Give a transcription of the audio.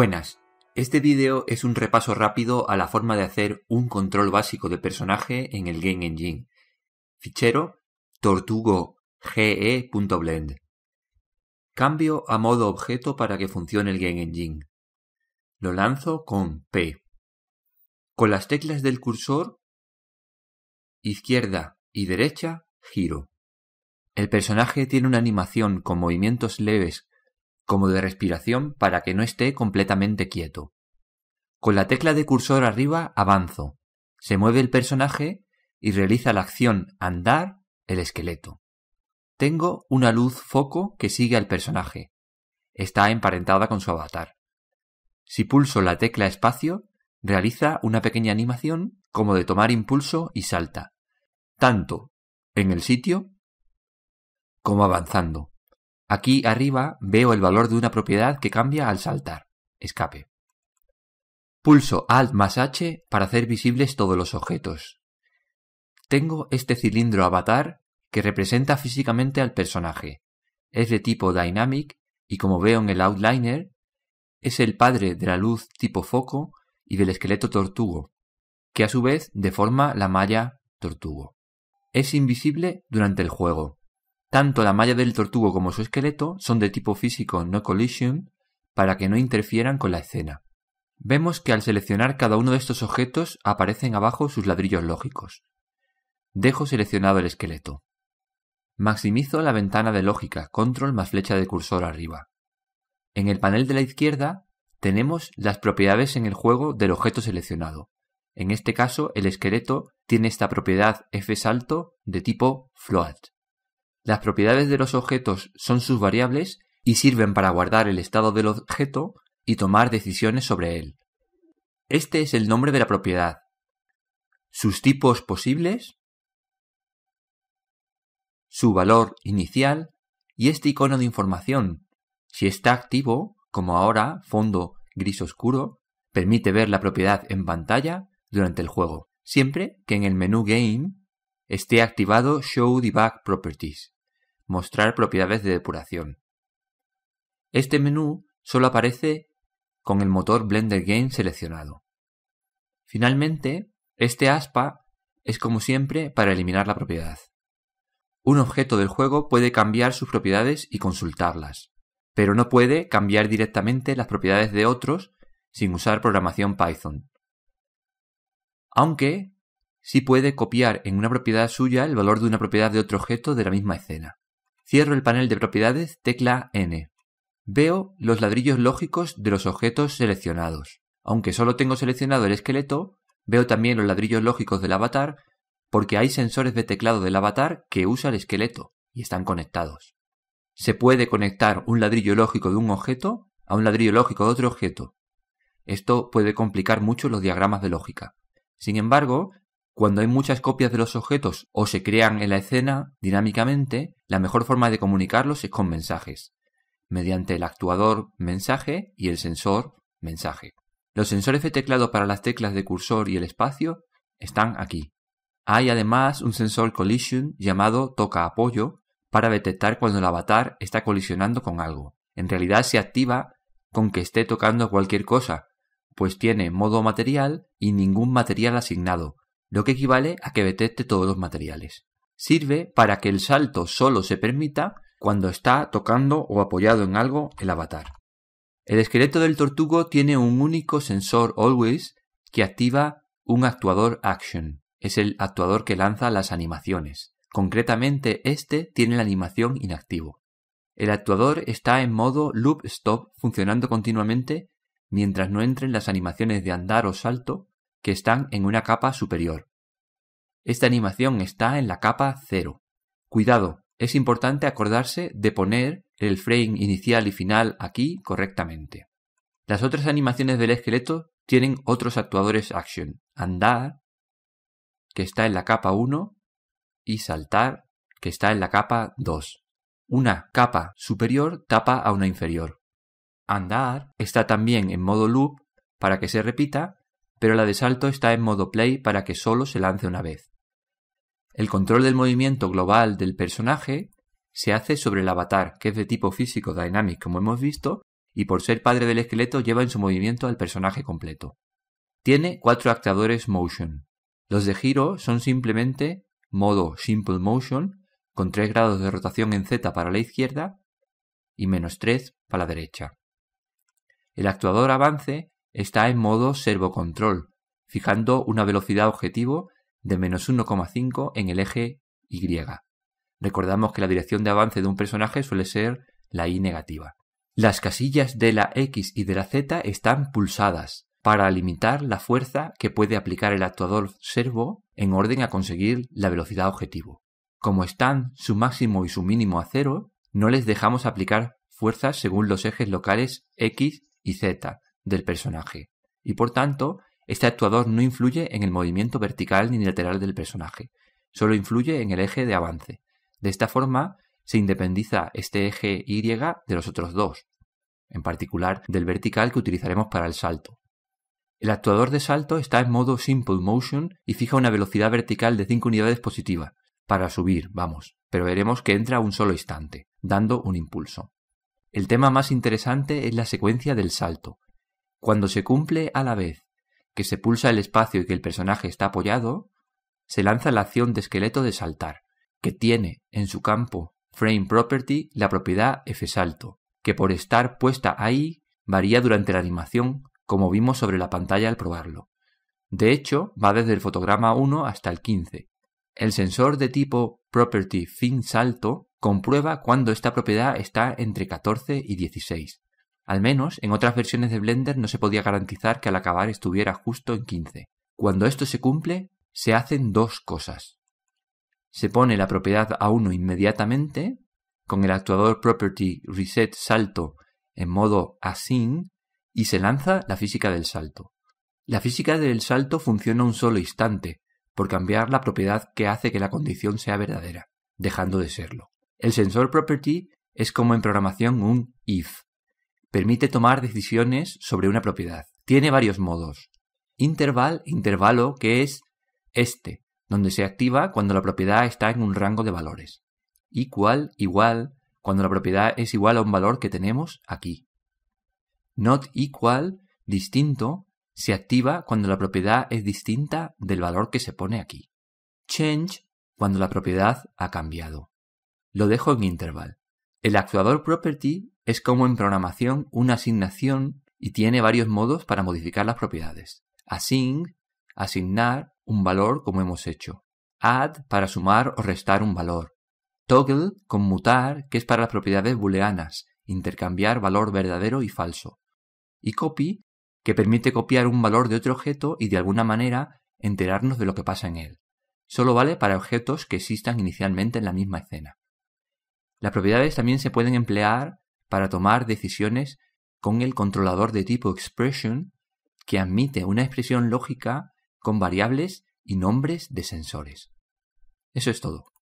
Buenas, este vídeo es un repaso rápido a la forma de hacer un control básico de personaje en el Game Engine. Fichero tortugo.ge.blend. Cambio a modo objeto para que funcione el Game Engine. Lo lanzo con P. Con las teclas del cursor izquierda y derecha giro. El personaje tiene una animación con movimientos leves como de respiración para que no esté completamente quieto. Con la tecla de cursor arriba avanzo, se mueve el personaje y realiza la acción andar el esqueleto. Tengo una luz foco que sigue al personaje. Está emparentada con su avatar. Si pulso la tecla espacio, realiza una pequeña animación como de tomar impulso y salta, tanto en el sitio como avanzando. Aquí arriba veo el valor de una propiedad que cambia al saltar. Escape. Pulso Alt más H para hacer visibles todos los objetos. Tengo este cilindro avatar que representa físicamente al personaje. Es de tipo Dynamic y como veo en el Outliner, es el padre de la luz tipo foco y del esqueleto tortugo, que a su vez deforma la malla tortugo. Es invisible durante el juego, tanto la malla del tortugo como su esqueleto son de tipo físico no collision para que no interfieran con la escena. Vemos que al seleccionar cada uno de estos objetos aparecen abajo sus ladrillos lógicos. Dejo seleccionado el esqueleto. Maximizo la ventana de lógica, control más flecha de cursor arriba. En el panel de la izquierda tenemos las propiedades en el juego del objeto seleccionado. En este caso, el esqueleto tiene esta propiedad F salto de tipo float. Las propiedades de los objetos son sus variables y sirven para guardar el estado del objeto y tomar decisiones sobre él. Este es el nombre de la propiedad. Sus tipos posibles, su valor inicial y este icono de información. Si está activo, como ahora, fondo gris oscuro, permite ver la propiedad en pantalla durante el juego, siempre que en el menú Game esté activado Show Debug Properties mostrar propiedades de depuración. Este menú solo aparece con el motor Blender Game seleccionado. Finalmente, este aspa es como siempre para eliminar la propiedad. Un objeto del juego puede cambiar sus propiedades y consultarlas, pero no puede cambiar directamente las propiedades de otros sin usar programación Python. Aunque sí puede copiar en una propiedad suya el valor de una propiedad de otro objeto de la misma escena. Cierro el panel de propiedades, tecla N. Veo los ladrillos lógicos de los objetos seleccionados. Aunque solo tengo seleccionado el esqueleto, veo también los ladrillos lógicos del avatar porque hay sensores de teclado del avatar que usa el esqueleto y están conectados. Se puede conectar un ladrillo lógico de un objeto a un ladrillo lógico de otro objeto. Esto puede complicar mucho los diagramas de lógica. Sin embargo, cuando hay muchas copias de los objetos o se crean en la escena dinámicamente, la mejor forma de comunicarlos es con mensajes, mediante el actuador mensaje y el sensor mensaje. Los sensores de teclado para las teclas de cursor y el espacio están aquí. Hay además un sensor collision llamado toca apoyo para detectar cuando el avatar está colisionando con algo. En realidad se activa con que esté tocando cualquier cosa, pues tiene modo material y ningún material asignado, lo que equivale a que detecte todos los materiales sirve para que el salto solo se permita cuando está tocando o apoyado en algo el avatar. El esqueleto del tortugo tiene un único sensor always que activa un actuador action. Es el actuador que lanza las animaciones. Concretamente, este tiene la animación inactivo. El actuador está en modo loop stop funcionando continuamente mientras no entren las animaciones de andar o salto que están en una capa superior, esta animación está en la capa 0. Cuidado, es importante acordarse de poner el frame inicial y final aquí correctamente. Las otras animaciones del esqueleto tienen otros actuadores action. Andar, que está en la capa 1, y saltar, que está en la capa 2. Una capa superior tapa a una inferior. Andar está también en modo loop para que se repita, pero la de salto está en modo play para que solo se lance una vez. El control del movimiento global del personaje se hace sobre el avatar, que es de tipo físico Dynamic, como hemos visto, y por ser padre del esqueleto lleva en su movimiento al personaje completo. Tiene cuatro actuadores motion. Los de giro son simplemente modo Simple Motion, con 3 grados de rotación en Z para la izquierda y menos 3 para la derecha. El actuador avance está en modo servo control, fijando una velocidad objetivo de menos 1,5 en el eje Y. Recordamos que la dirección de avance de un personaje suele ser la Y negativa. Las casillas de la X y de la Z están pulsadas para limitar la fuerza que puede aplicar el actuador servo en orden a conseguir la velocidad objetivo. Como están su máximo y su mínimo a cero, no les dejamos aplicar fuerzas según los ejes locales X y Z del personaje, y por tanto este actuador no influye en el movimiento vertical ni lateral del personaje, solo influye en el eje de avance. De esta forma, se independiza este eje Y de los otros dos, en particular del vertical que utilizaremos para el salto. El actuador de salto está en modo Simple Motion y fija una velocidad vertical de 5 unidades positivas, para subir, vamos, pero veremos que entra un solo instante, dando un impulso. El tema más interesante es la secuencia del salto. Cuando se cumple a la vez que se pulsa el espacio y que el personaje está apoyado, se lanza la acción de esqueleto de saltar, que tiene en su campo frame property la propiedad fsalto, que por estar puesta ahí varía durante la animación, como vimos sobre la pantalla al probarlo. De hecho, va desde el fotograma 1 hasta el 15. El sensor de tipo property fin salto comprueba cuando esta propiedad está entre 14 y 16. Al menos, en otras versiones de Blender no se podía garantizar que al acabar estuviera justo en 15. Cuando esto se cumple, se hacen dos cosas. Se pone la propiedad a 1 inmediatamente, con el actuador property reset salto en modo async, y se lanza la física del salto. La física del salto funciona un solo instante, por cambiar la propiedad que hace que la condición sea verdadera, dejando de serlo. El sensor property es como en programación un if, Permite tomar decisiones sobre una propiedad. Tiene varios modos. Interval, intervalo, que es este, donde se activa cuando la propiedad está en un rango de valores. Equal, igual, cuando la propiedad es igual a un valor que tenemos aquí. Not equal, distinto, se activa cuando la propiedad es distinta del valor que se pone aquí. Change, cuando la propiedad ha cambiado. Lo dejo en interval. El actuador property es como en programación una asignación y tiene varios modos para modificar las propiedades. Assign, asignar un valor como hemos hecho. Add para sumar o restar un valor. Toggle, conmutar, que es para las propiedades booleanas, intercambiar valor verdadero y falso. Y copy, que permite copiar un valor de otro objeto y de alguna manera enterarnos de lo que pasa en él. Solo vale para objetos que existan inicialmente en la misma escena. Las propiedades también se pueden emplear para tomar decisiones con el controlador de tipo expression que admite una expresión lógica con variables y nombres de sensores. Eso es todo.